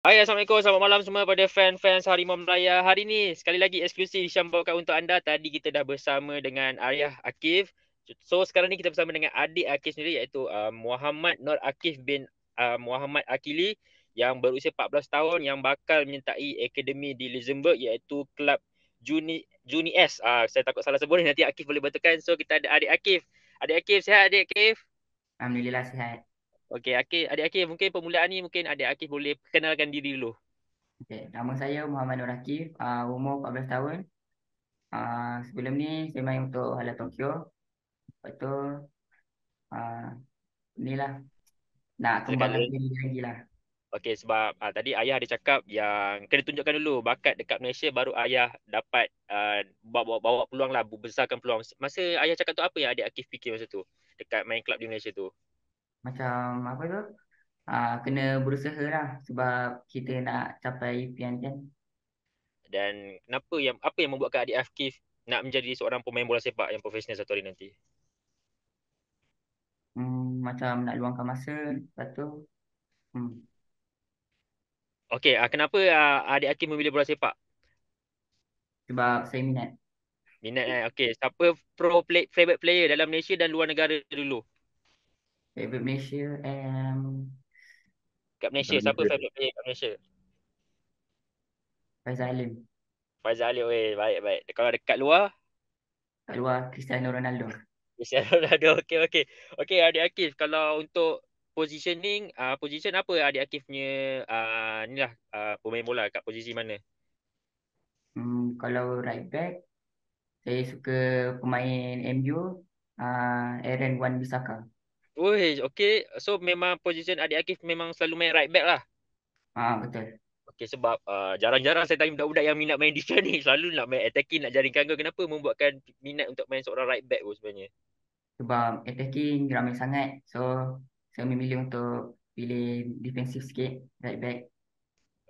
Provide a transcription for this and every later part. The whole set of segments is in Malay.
Hai, Assalamualaikum. Selamat malam semua pada fan-fans Harimau Melaya. Hari ini sekali lagi eksklusif Hisham bawakan untuk anda. Tadi kita dah bersama dengan Ayah Akif. So, sekarang ni kita bersama dengan adik Akif sendiri iaitu uh, Muhammad Nur Akif bin uh, Muhammad Akili yang berusia 14 tahun yang bakal menyertai akademi di Luxembourg iaitu Club Juni Juni S. Uh, saya takut salah sebut nanti Akif boleh betulkan. So, kita ada adik Akif. Adik Akif, sihat adik Akif? Alhamdulillah sihat. Okey, Akif, adik Akif mungkin permulaan ni mungkin adik Akif boleh perkenalkan diri dulu. Okey, nama saya Muhammad Nur Akif, uh, ah, umur 14 tahun. Uh, sebelum ni saya main untuk Hala Tokyo. Lepas tu uh, ah, inilah nak kembali diri lagi lah. Okey sebab uh, tadi ayah ada cakap yang kena tunjukkan dulu bakat dekat Malaysia baru ayah dapat uh, bawa, bawa peluang lah, besarkan peluang. Masa ayah cakap tu apa yang adik Akif fikir masa tu dekat main club di Malaysia tu? macam apa tu uh, kena berusaha lah sebab kita nak capai impian kan dan kenapa yang apa yang membuatkan adik Afkif nak menjadi seorang pemain bola sepak yang profesional satu hari nanti hmm, macam nak luangkan masa lepas tu hmm. Okey, uh, kenapa uh, adik Akif memilih bola sepak? Sebab saya minat. Minat eh. Okey, siapa pro play, favorite player dalam Malaysia dan luar negara dulu? Uh, Favorite Malaysia um... Kat Malaysia Favorite Siapa favorite player kat Malaysia Faizal Alim Faizal Alim Weh baik baik Kalau dekat luar Dekat luar Cristiano Ronaldo Cristiano Ronaldo Okay okay Okay Adik Akif Kalau untuk Positioning uh, Position apa Adik Akif punya uh, Ni lah uh, Pemain bola Kat posisi mana Hmm, kalau right back saya suka pemain MU uh, Aaron Wan-Bissaka. Woi, okay. So memang position Adik Akif memang selalu main right back lah. Ha, betul. Okay, sebab uh, jarang-jarang saya tanya budak-budak yang minat main defense ni. Selalu nak main attacking, nak jaringkan ke. Kenapa membuatkan minat untuk main seorang right back pun sebenarnya? Sebab attacking ramai sangat. So, saya memilih untuk pilih defensive sikit, right back.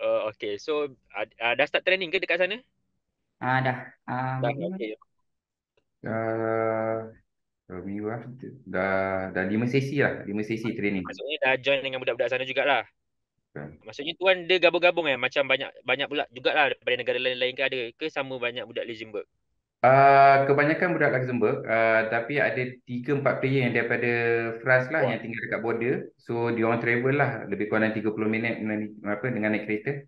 Uh, okay, so uh, uh, dah start training ke dekat sana? Ah uh, dah. Uh, dah, okay. Uh, Dua minggu lah. Dah, dah lima sesi lah. Lima sesi training. Maksudnya dah join dengan budak-budak sana jugalah. Okay. Maksudnya tuan dia gabung-gabung eh. Macam banyak banyak pula jugalah daripada negara lain-lain ke ada. Ke sama banyak budak Luxembourg? Uh, kebanyakan budak Luxembourg. Uh, tapi ada tiga empat player yang daripada France lah. Oh. Yang tinggal dekat border. So dia orang travel lah. Lebih kurang 30 minit apa, dengan naik kereta.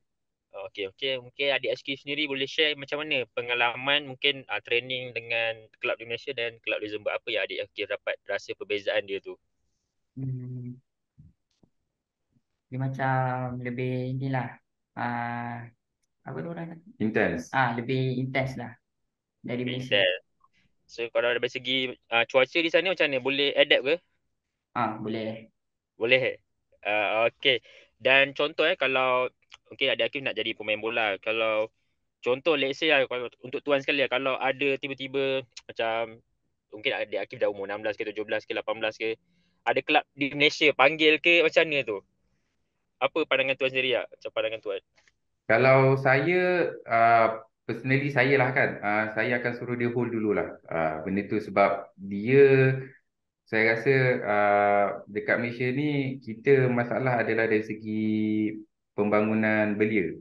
Okey okey mungkin adik HQ sendiri boleh share macam mana pengalaman mungkin uh, training dengan kelab di Malaysia dan kelab di Zumba apa yang adik HQ dapat rasa perbezaan dia tu. Hmm. Dia macam lebih inilah. Uh, apa tu orang kata? Intense. Ah lebih intense lah. Dari lebih Malaysia. Intense. So kalau dari segi uh, cuaca di sana macam mana? Boleh adapt ke? Ah boleh. Boleh. Uh, okay. Dan contoh eh kalau mungkin ada Akif nak jadi pemain bola kalau contoh let's say lah, untuk tuan sekali lah, kalau ada tiba-tiba macam mungkin ada Akif dah umur 16 ke 17 ke 18 ke ada kelab di Malaysia panggil ke macam mana tu apa pandangan tuan sendiri lah? macam pandangan tuan kalau saya uh, personally saya lah kan uh, saya akan suruh dia hold dululah uh, ah, benda tu sebab dia saya rasa uh, dekat Malaysia ni kita masalah adalah dari segi pembangunan belia.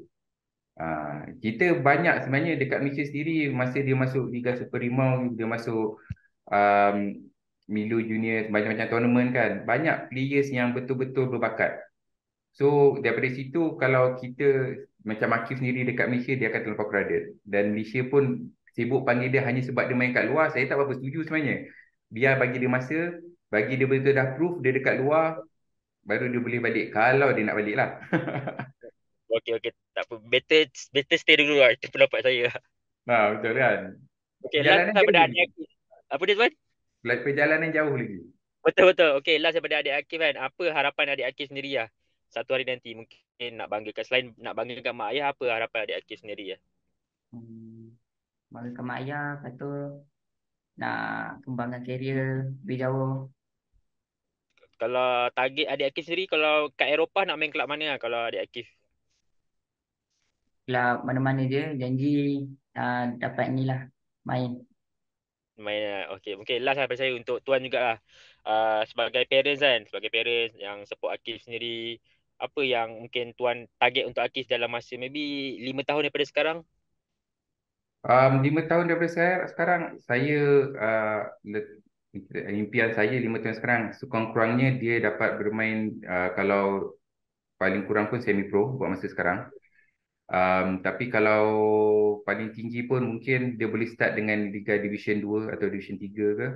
Ha, kita banyak sebenarnya dekat Malaysia sendiri masa dia masuk Liga Super Rimau, dia masuk um, Milo Junior, macam-macam tournament kan. Banyak players yang betul-betul berbakat. So daripada situ kalau kita macam Makif sendiri dekat Malaysia dia akan terlepas kredit. Dan Malaysia pun sibuk panggil dia hanya sebab dia main kat luar. Saya tak berapa setuju sebenarnya. Biar bagi dia masa, bagi dia betul-betul dah proof dia dekat luar, baru dia boleh balik kalau dia nak balik lah okey okey tak apa better better stay dulu lah itu pendapat saya nah betul kan okey last daripada adik aku apa dia tuan lah, perjalanan jauh lagi betul betul Okay, last daripada adik Akif kan apa harapan adik Akif sendiri lah satu hari nanti mungkin nak banggakan selain nak banggakan mak ayah apa harapan adik Akif sendiri ya hmm, banggakan mak ayah patut nak kembangkan karier lebih jauh kalau target adik Akif sendiri kalau kat Eropah nak main kelab mana lah kalau adik Akif? Kelab mana-mana je janji uh, dapat ni lah main. Main lah. Okay. Mungkin okay, last lah pada saya untuk tuan juga lah. Uh, ah, sebagai parents kan. Sebagai parents yang support Akif sendiri. Apa yang mungkin tuan target untuk Akif dalam masa maybe lima tahun daripada sekarang? Um, 5 tahun daripada saya, sekarang saya uh, impian saya lima tahun sekarang sekurang-kurangnya dia dapat bermain uh, kalau paling kurang pun semi pro buat masa sekarang um, tapi kalau paling tinggi pun mungkin dia boleh start dengan Liga Division 2 atau Division 3 ke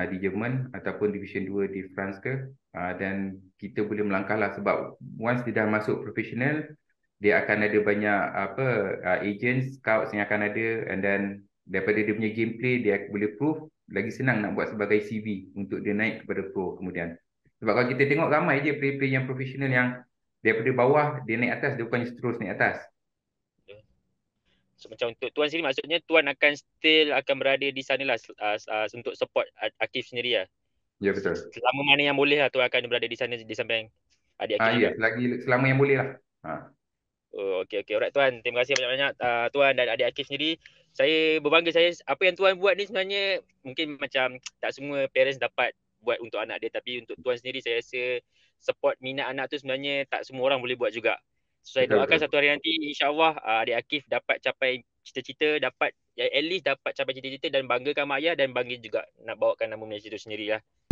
uh, di Jerman ataupun Division 2 di France ke uh, dan kita boleh melangkah lah sebab once dia dah masuk profesional dia akan ada banyak apa uh, agent scouts yang akan ada and then daripada dia punya gameplay dia boleh proof lagi senang nak buat sebagai CV untuk dia naik kepada pro kemudian sebab kalau kita tengok ramai je player-player yang profesional yang daripada bawah dia naik atas dia bukan terus naik atas so macam untuk tuan sini maksudnya tuan akan still akan berada di sanalah uh, uh, untuk support aktif sendiri lah ya betul selama mana yang boleh lah tuan akan berada di sana di samping adik-adik Ah ya, lagi selama yang boleh lah ha. Oh, okey okey. Alright tuan, terima kasih banyak-banyak uh, tuan dan adik Akif sendiri. Saya berbangga saya apa yang tuan buat ni sebenarnya mungkin macam tak semua parents dapat buat untuk anak dia tapi untuk tuan sendiri saya rasa support minat anak tu sebenarnya tak semua orang boleh buat juga. So, saya doakan okay. satu hari nanti insyaallah uh, adik Akif dapat capai cita-cita, dapat ya, at least dapat capai cita-cita dan banggakan mak ayah dan bangga juga nak bawakan nama Malaysia tu sendirilah.